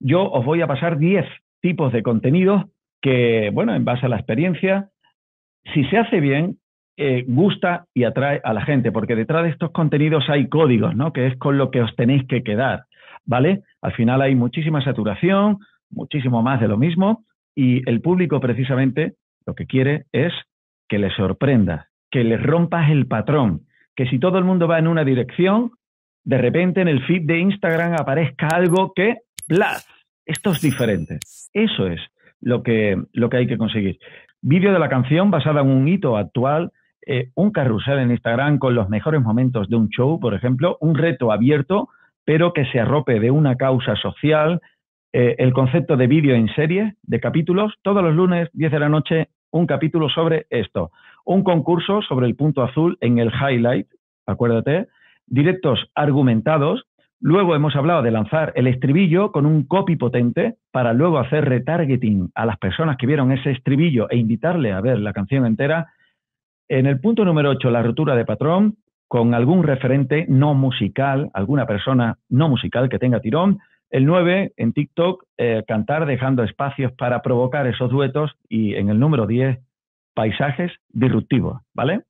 yo os voy a pasar 10 tipos de contenidos que, bueno, en base a la experiencia, si se hace bien, eh, gusta y atrae a la gente, porque detrás de estos contenidos hay códigos, ¿no? Que es con lo que os tenéis que quedar, ¿vale? Al final hay muchísima saturación, muchísimo más de lo mismo, y el público precisamente lo que quiere es que le sorprenda, que le rompas el patrón, que si todo el mundo va en una dirección, de repente en el feed de Instagram aparezca algo que Blas, Esto es diferente. Eso es lo que, lo que hay que conseguir. Vídeo de la canción basada en un hito actual, eh, un carrusel en Instagram con los mejores momentos de un show, por ejemplo, un reto abierto, pero que se arrope de una causa social, eh, el concepto de vídeo en serie, de capítulos, todos los lunes, 10 de la noche, un capítulo sobre esto. Un concurso sobre el punto azul en el highlight, acuérdate, directos argumentados Luego hemos hablado de lanzar el estribillo con un copy potente para luego hacer retargeting a las personas que vieron ese estribillo e invitarle a ver la canción entera. En el punto número 8, la rotura de patrón con algún referente no musical, alguna persona no musical que tenga tirón. El 9, en TikTok, eh, cantar dejando espacios para provocar esos duetos. Y en el número 10, paisajes disruptivos, ¿vale?